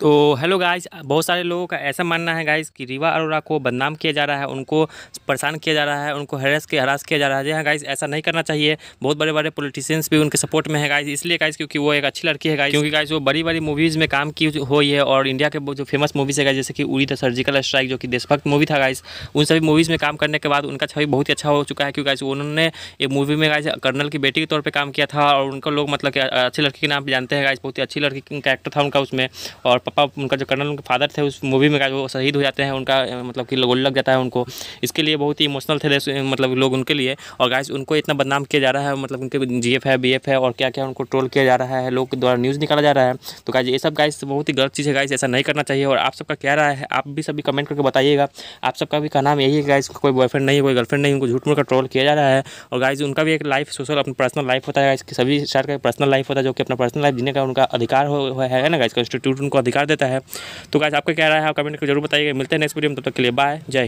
तो hello guys बहुत सारे लोगों का ऐसा मानना है गाइस कि रीवा अरोरा को बदनाम किया जा रहा है उनको परेशान किया जा रहा है उनको हरास के हरास किया जा रहा है जी हाँ गाइस ऐसा नहीं करना चाहिए बहुत बड़े बड़े पॉलिटिशियंस भी उनके सपोर्ट में है गाइस इसलिए गाइस क्योंकि वो एक अच्छी लड़की है गाइस क्योंकि गाइस वो बड़ी बड़ी मूवीज़ में काम की हुई है और इंडिया के जो फेमस मूवीज़ है गाइस जैसे कि उड़ी द सर्जिकल स्ट्राइक जो कि देशभक्त मूवी था गाइस उन सभी मूवीज़ में काम करने के बाद उनका छवि बहुत ही अच्छा हो चुका है क्योंकि गाइस उन्होंने एक मूवी में गाइस कर्नल की बेटी के तौर पर काम किया था और उनको लोग मतलब अच्छी लड़की के नाम जानते हैं गाइस बहुत ही अच्छी लड़की कैरेक्टर था उनका उसमें और पापा उनका जो कर्नल उनके फादर थे उस मूवी में वो शहीद हो जाते हैं उनका मतलब कि गोल लग जाता है उनको इसके लिए बहुत ही इमोशनल थे मतलब लोग उनके लिए और गाइस उनको इतना बदनाम किया जा रहा है मतलब उनके जी है बी है और क्या क्या उनको ट्रोल किया जा रहा है लोग द्वारा न्यूज़ निकाला जा रहा है तो गाइज ये सब गाइस बहुत ही गलत चीज़ है गाइस ऐसा नहीं करना चाहिए और आप सबका क्या रहा है आप भी सभी कमेंट करके बताइएगा आप सबका भी कहना यही है गाइस कोई बॉयफ्रेंड नहीं कोई गर्लफ्रेंड नहीं उनको झूठ मूठ का ट्रोल किया जा रहा है और गाइज उनका भी एक लाइफ सोशल अपना पर्सनल लाइफ होता है गाइज सभी स्टार का पर्सनल लाइफ होता है जो कि अपना पर्सनल लाइफ जीने का उनका अधिकार हो है ना गाइज कॉन्स्टिट्यूट उनको अधिकार कर देता है तो गाइस आपको क्या रहा है आप कमेंट करके जरूर बताइएगा मिलते हैं नेक्स्ट वीडियो में तब तक के लिए बाय जय